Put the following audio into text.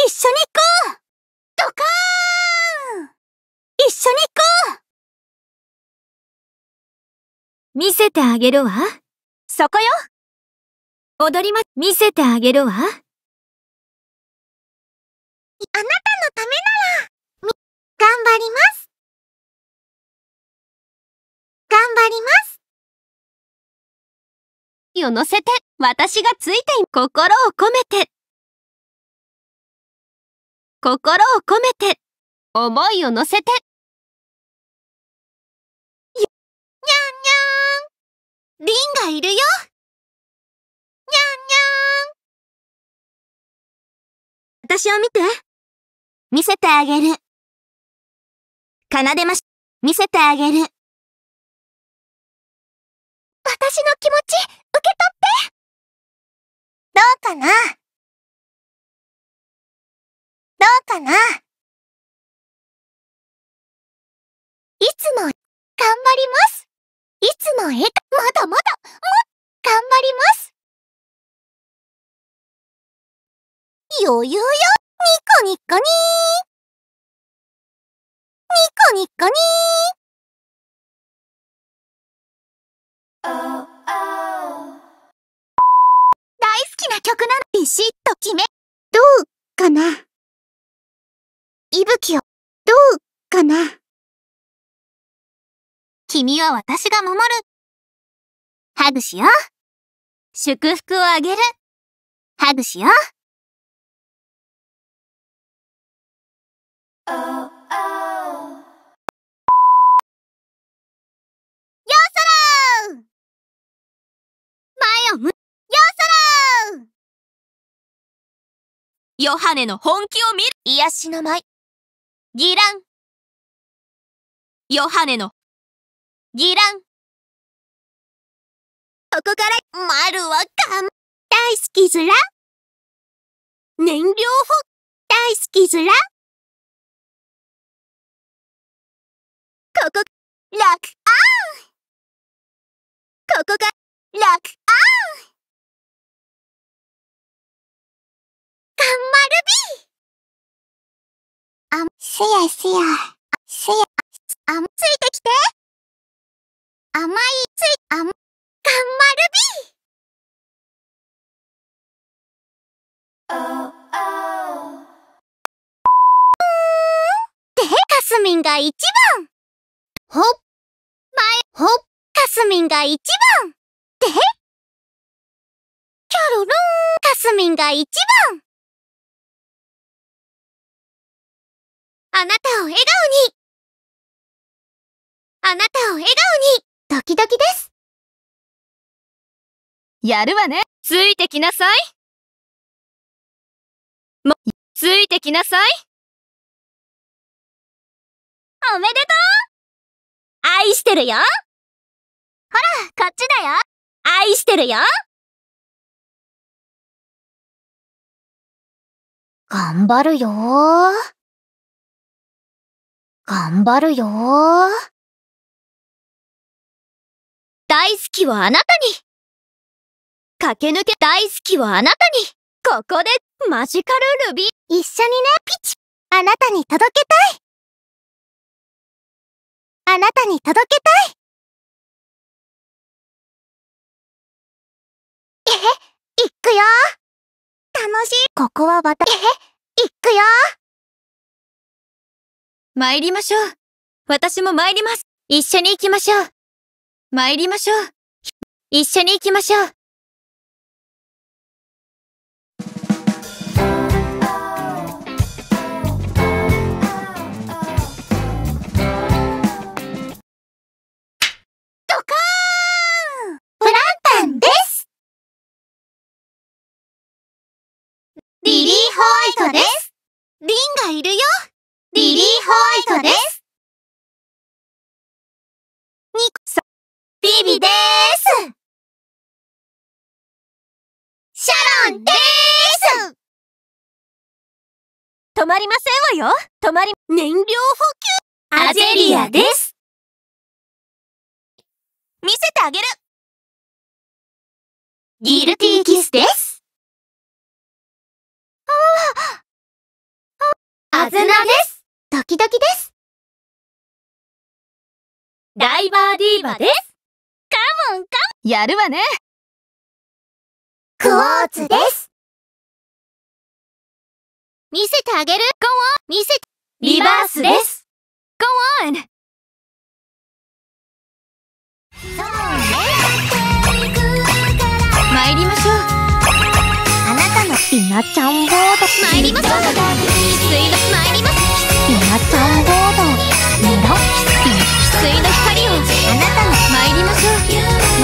一緒に行こうドカーン一緒に行こう見せてあげるわ。そこよ踊りま、見せてあげるわ。あなたのためなら、み、頑張ります。頑張ります。よ乗せて、私がついて心を込めて。心を込めて思いを乗せてにゃんにゃーんリンがいるよにゃんにゃーん私を見て見せてあげる奏でまし見せてあげる私の気持ち受け取ってどうかなかないつも、頑張りますいつもえか、まだまだ、も、頑張ります余裕よニコニコにーニコニコにー大好きな曲なんビシッと決めどうかな息吹を、どう、かな。君は私が守る。ハグしよう。祝福をあげる。ハグしよう。Oh, oh. そろ前をむ、よそろヨハネの本気を見る癒しの舞。ギランヨハネのギランここからマルはかん大好きずら燃料補大好きずらここロックオンここがロックオンあ、せやせや、あ、すや、あ、ついてきて甘い、つい、あ、がんまるびで、かすみんが一番ほっ、え、ほっ、かすみんが一番で、キャロロン、かすみんが一番あなたを笑顔にあなたを笑顔にドキドキですやるわねついてきなさいも、ついてきなさいおめでとう愛してるよほら、こっちだよ愛してるよ頑張るよー。頑張るよ大好きはあなたに駆け抜け大好きはあなたにここでマジカルルビー一緒にね、ピチあなたに届けたいあなたに届けたいえへ、行くよ楽しいここは私たえへ、行くよ参りましょう。私も参ります。一緒に行きましょう。参りましょう。一緒に行きましょう。リリー・ホワイトですまりませんわよ止まり、燃料補給アゼリアです見せてあげるギルティーキスですああずなですドキドキですダイバーディーバですカモンカモンやるわねクォーツです見せてあげる Go on! 見せてリバースです Go on! 参りましょうあなたのひなちゃんボード参りましょう水の参りますひなちゃんボード見ろ水の光をあなたの参りましょう